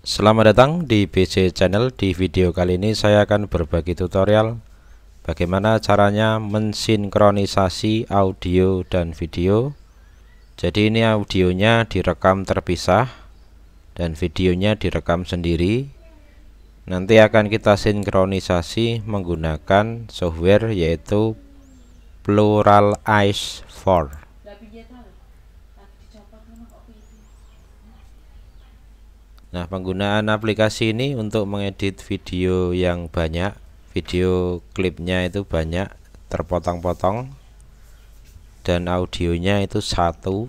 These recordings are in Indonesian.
Selamat datang di BC Channel. Di video kali ini saya akan berbagi tutorial bagaimana caranya mensinkronisasi audio dan video. Jadi ini audionya direkam terpisah dan videonya direkam sendiri. Nanti akan kita sinkronisasi menggunakan software yaitu Plural Eyes 4. Nah, penggunaan aplikasi ini untuk mengedit video yang banyak, video klipnya itu banyak, terpotong-potong, dan audionya itu satu,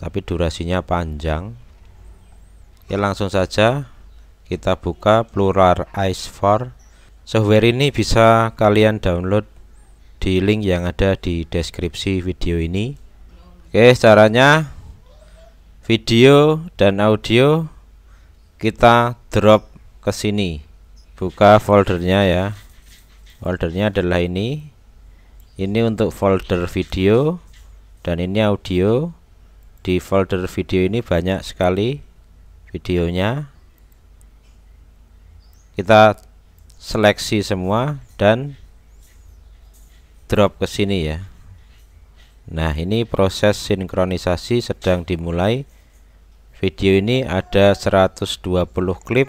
tapi durasinya panjang. Oke, langsung saja kita buka Plural Ice 4. Software ini bisa kalian download di link yang ada di deskripsi video ini. Oke, caranya video dan audio kita drop ke sini buka foldernya ya foldernya adalah ini ini untuk folder video dan ini audio di folder video ini banyak sekali videonya kita seleksi semua dan drop ke sini ya Nah ini proses sinkronisasi sedang dimulai video ini ada 120 klip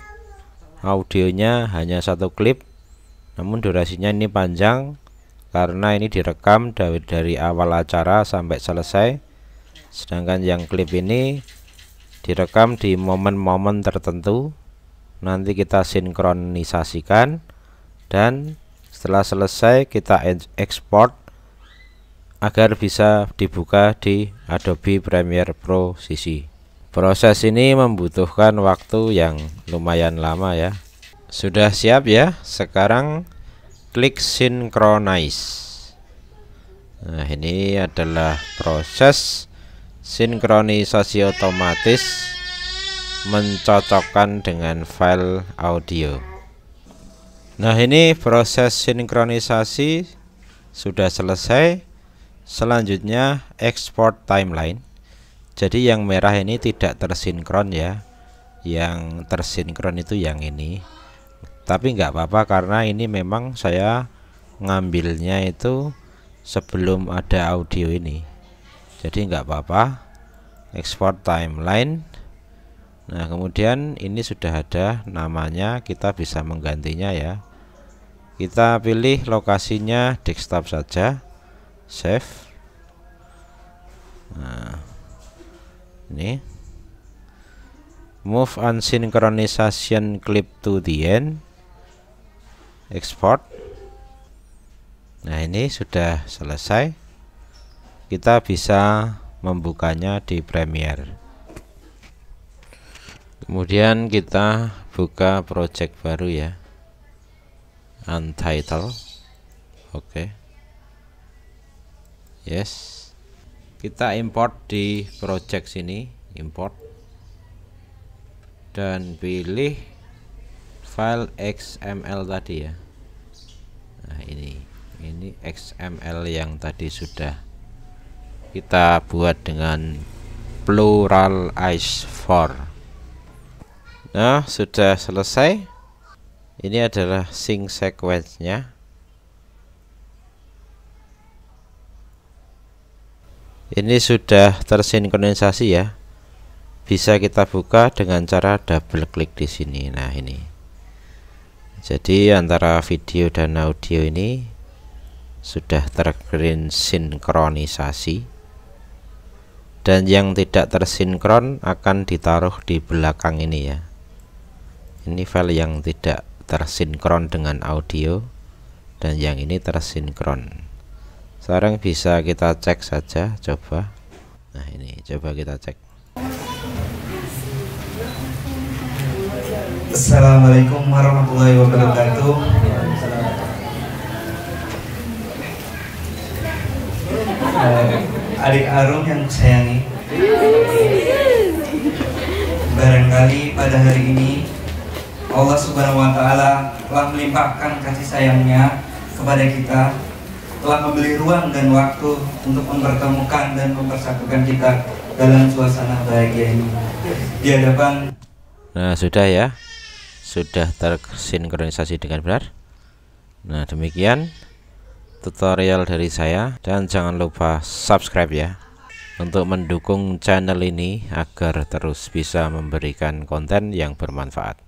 audionya hanya satu klip namun durasinya ini panjang karena ini direkam dari, dari awal acara sampai selesai sedangkan yang klip ini direkam di momen-momen tertentu nanti kita sinkronisasikan dan setelah selesai kita export agar bisa dibuka di Adobe Premiere Pro CC Proses ini membutuhkan waktu yang lumayan lama ya. Sudah siap ya? Sekarang klik synchronize. Nah, ini adalah proses sinkronisasi otomatis mencocokkan dengan file audio. Nah, ini proses sinkronisasi sudah selesai. Selanjutnya export timeline jadi yang merah ini tidak tersinkron ya yang tersinkron itu yang ini tapi nggak apa-apa karena ini memang saya ngambilnya itu sebelum ada audio ini jadi nggak apa-apa export timeline Nah kemudian ini sudah ada namanya kita bisa menggantinya ya kita pilih lokasinya desktop saja save nah, ini move unsynchronization clip to the end export nah ini sudah selesai kita bisa membukanya di Premiere kemudian kita buka project baru ya untitled oke okay. yes kita import di project sini import dan pilih file XML tadi ya nah ini ini XML yang tadi sudah kita buat dengan plural ice 4 nah sudah selesai ini adalah sync sequence nya ini sudah tersinkronisasi ya bisa kita buka dengan cara double klik di sini nah ini jadi antara video dan audio ini sudah tergreen sinkronisasi dan yang tidak tersinkron akan ditaruh di belakang ini ya ini file yang tidak tersinkron dengan audio dan yang ini tersinkron sekarang bisa kita cek saja coba nah ini coba kita cek Assalamualaikum warahmatullahi wabarakatuh eh, adik Arum yang sayangi barangkali pada hari ini Allah subhanahu wa ta'ala telah melimpahkan kasih sayangnya kepada kita telah memberi ruang dan waktu untuk mempertemukan dan mempersatukan kita dalam suasana bahagia ini. Di hadapan Nah, sudah ya. Sudah tersinkronisasi dengan benar. Nah, demikian tutorial dari saya dan jangan lupa subscribe ya untuk mendukung channel ini agar terus bisa memberikan konten yang bermanfaat.